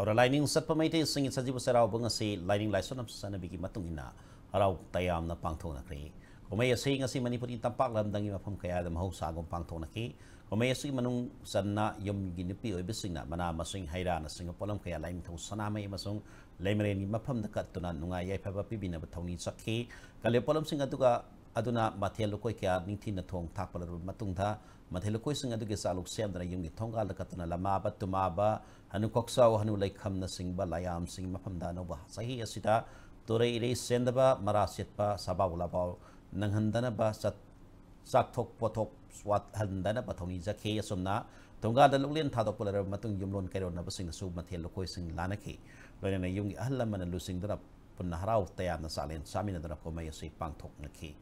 lining గౌరవ లైనింగ్ సత్పమైతే సింగి సజీవ సెరావు అసి లైనింగ్ లైసన్ సనబికి మతుంగిన హరావు తయామ్న పాంగ్తోనక్రి కుమై అసి ngasi manipuri tampak lamdangi mafam kaya da mahau sagom pangthonaki kumay asi manung sanna yomgi nipi oibisingna mana masing haira na singapolam kaya lain thau sanamai masung lemreni mafam da katuna nunga yai phaba pibina bathoni sakhi kale polam singa tuga aduna mathel lokoi kya ningthi na thong thak par matung tha mathel lokoi sing adu ge saluk sem dana yum ge thonga la katna lama ba tuma ba hanu koksa wa hanu lai kham na sing ba layam sing mapham da no ba sahi asita torai re send ba mara set ba sabawla ba nang handana ba sat sak thok pothok swat handana ba thoni ja khe asumna thonga da loklen tha dok par matung yum lon kairo na ba sing su mathel lokoi sing lana khe loina na yum ge ahlam man lu sing dana punna harau tayam na salen samina dana ko mai se pang thok na khe